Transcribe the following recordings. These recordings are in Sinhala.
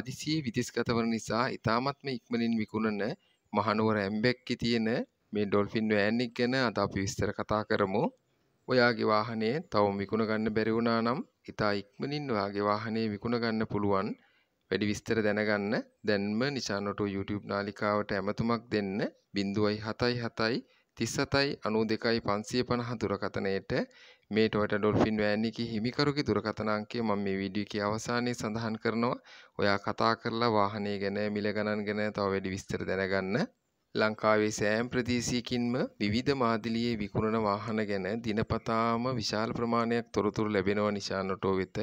හදිසියේ විතිස්ගත වන නිසා ඉතාමත්ම ඉක්මනින් විකුණන මහනුවර ඇම්බැක්කි තියෙන මේ ඩොල්ෆින් වෑන්නික් ගැන අද අපි විස්තර කතා කරමු. ඔයාගේ වාහනේ තවම විකුණ ගන්න බැරි වුණා නම් ඉතා ඉක්මනින් ඔයාගේ වාහනේ විකුණ ගන්න පුළුවන්. වැඩි විස්තර දැනගන්න දැන්ම නිසානොටෝ YouTube නාලිකාවට ඇමතුමක් දෙන්න 0.77 තිස්සතයි අනූ දෙකයි පන්සිය පණහ දුරකතනයට මේට වට ඩොල්ෆින් වෑන්නකි හිමිකරුගේ දුරකතනංකේ මම මේ වීඩියෝ කිය අවසානයේ සඳහන් කරනවා ඔයා කතා කරලා වාහනය ගැන මිල ගණන් ගැන තව වැඩි විස්තර දැනගන්න ලංකාවේ සෑම් ප්‍රදේශයකින්ම විවිධ මාදිලියේ විකුණන වාහන ගැන දිනපතාම විශාල ප්‍රමාණයක් තොරතුරු ලැබෙනවා නිසා නොටෝ වෙත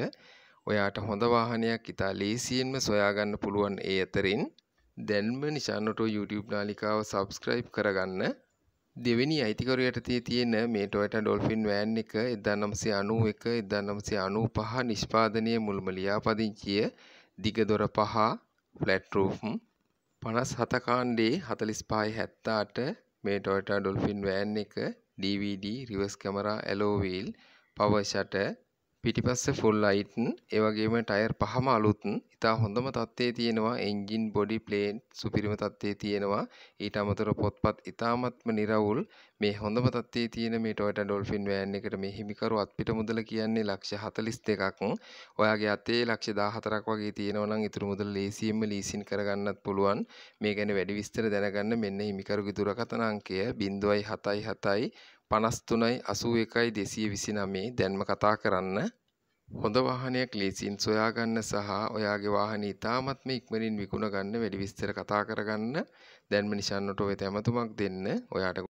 ඔයාට හොඳ වාහනයක් ඉතා ලේසියෙන්ම සොයාගන්න පුළුවන් ඒ අතරින් දැන්ම නිශානොටෝ YouTube නාලිකාව සබස්ක්‍රයිබ් කරගන්න දෙවෙනි අයිතිකරුයට තියෙන මේ ටොයටා ඩොල්ෆින් වෑන් එක 1991 1995 නිෂ්පාදනයේ මුල්ම ලියාපදිංචිය දිග දොර පහ ෆ්ලැට් රූෆ් 57 කාණ්ඩේ 45 78 මේ ටොයටා ඩොල්ෆින් වෑන් එක DVD reverse camera alloy wheel power shutter පිටිපස්ස ෆුල් අයිට් ඒ වගේම ටයර් පහම අලුත් ඉතා හොඳම තත්ත්වයේ තියෙනවා එන්ජින් බොඩි ප්ලේන් සුපිරිම තත්ත්වයේ තියෙනවා ඊට අමතර පොත්පත් ඉතාමත්ම නිරවුල් මේ හොඳම තත්ත්වයේ තියෙන මේ Toyota Dolphin van එකට මේ හිමිකරු අත්පිට මුදල කියන්නේ ලක්ෂ 42ක් ඔයාගේ අතේ ලක්ෂ 14ක් වගේ තියෙනවා නම් ඉතුරු මුදල ලේසියෙන්ම ලීසින් කරගන්නත් පුළුවන් මේ ගැන වැඩි විස්තර දැනගන්න මෙන්න හිමිකරුගේ දුරකථන අංකය 077 පනස්තුනයි අසූ එකයි දෙසිය විසි නමේ දැන්ම කතා කරන්න හොඳ වාහනයක් ලේසින් සොයාගන්න සහ ඔයාගේ වාහන ඉතාමත්ම ඉක්මනින් විකුණ ගන්න වැඩි විස්තර කතා කරගන්න දැන්ම නිශන්නට ඔය තැමතුමක් දෙන්න ඔයාට